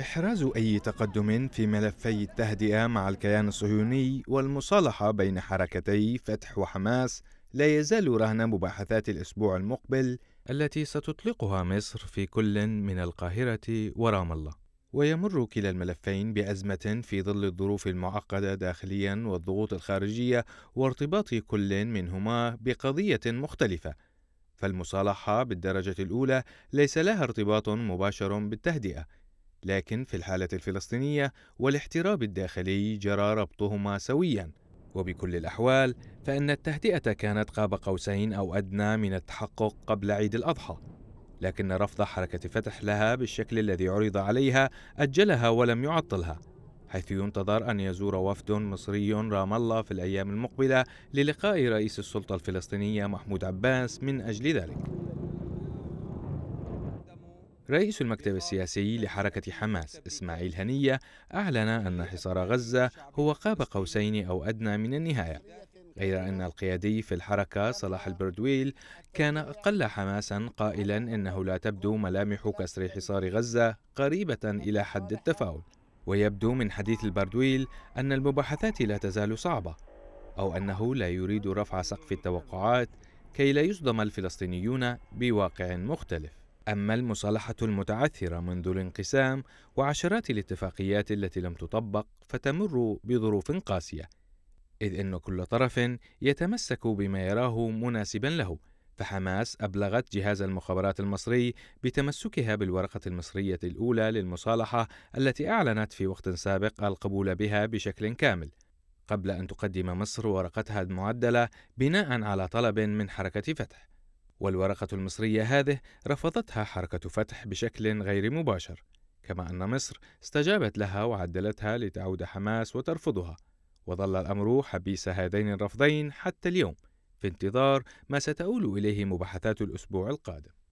إحراز أي تقدم في ملفي التهدئة مع الكيان الصهيوني والمصالحة بين حركتي فتح وحماس لا يزال رهن مباحثات الأسبوع المقبل التي ستطلقها مصر في كل من القاهرة ورام الله ويمر كلا الملفين بأزمة في ظل الظروف المعقدة داخليا والضغوط الخارجية وارتباط كل منهما بقضية مختلفة فالمصالحة بالدرجة الأولى ليس لها ارتباط مباشر بالتهدئة لكن في الحالة الفلسطينية والاحتراب الداخلي جرى ربطهما سويا وبكل الأحوال فإن التهدئة كانت قاب قوسين أو أدنى من التحقق قبل عيد الأضحى لكن رفض حركة فتح لها بالشكل الذي عرض عليها أجلها ولم يعطلها حيث ينتظر أن يزور وفد مصري رام الله في الأيام المقبلة للقاء رئيس السلطة الفلسطينية محمود عباس من أجل ذلك رئيس المكتب السياسي لحركة حماس إسماعيل هنية أعلن أن حصار غزة هو قاب قوسين أو أدنى من النهاية غير أن القيادي في الحركة صلاح البردويل كان أقل حماسا قائلا إنه لا تبدو ملامح كسر حصار غزة قريبة إلى حد التفاؤل ويبدو من حديث البردويل أن المباحثات لا تزال صعبة أو أنه لا يريد رفع سقف التوقعات كي لا يصدم الفلسطينيون بواقع مختلف أما المصالحة المتعثرة منذ الانقسام وعشرات الاتفاقيات التي لم تطبق فتمر بظروف قاسية، إذ أن كل طرف يتمسك بما يراه مناسبا له، فحماس أبلغت جهاز المخابرات المصري بتمسكها بالورقة المصرية الأولى للمصالحة التي أعلنت في وقت سابق القبول بها بشكل كامل، قبل أن تقدم مصر ورقتها المعدلة بناء على طلب من حركة فتح. والورقة المصرية هذه رفضتها حركة فتح بشكل غير مباشر، كما أن مصر استجابت لها وعدلتها لتعود حماس وترفضها، وظل الأمر حبيس هذين الرفضين حتى اليوم، في انتظار ما ستؤول إليه مباحثات الأسبوع القادم.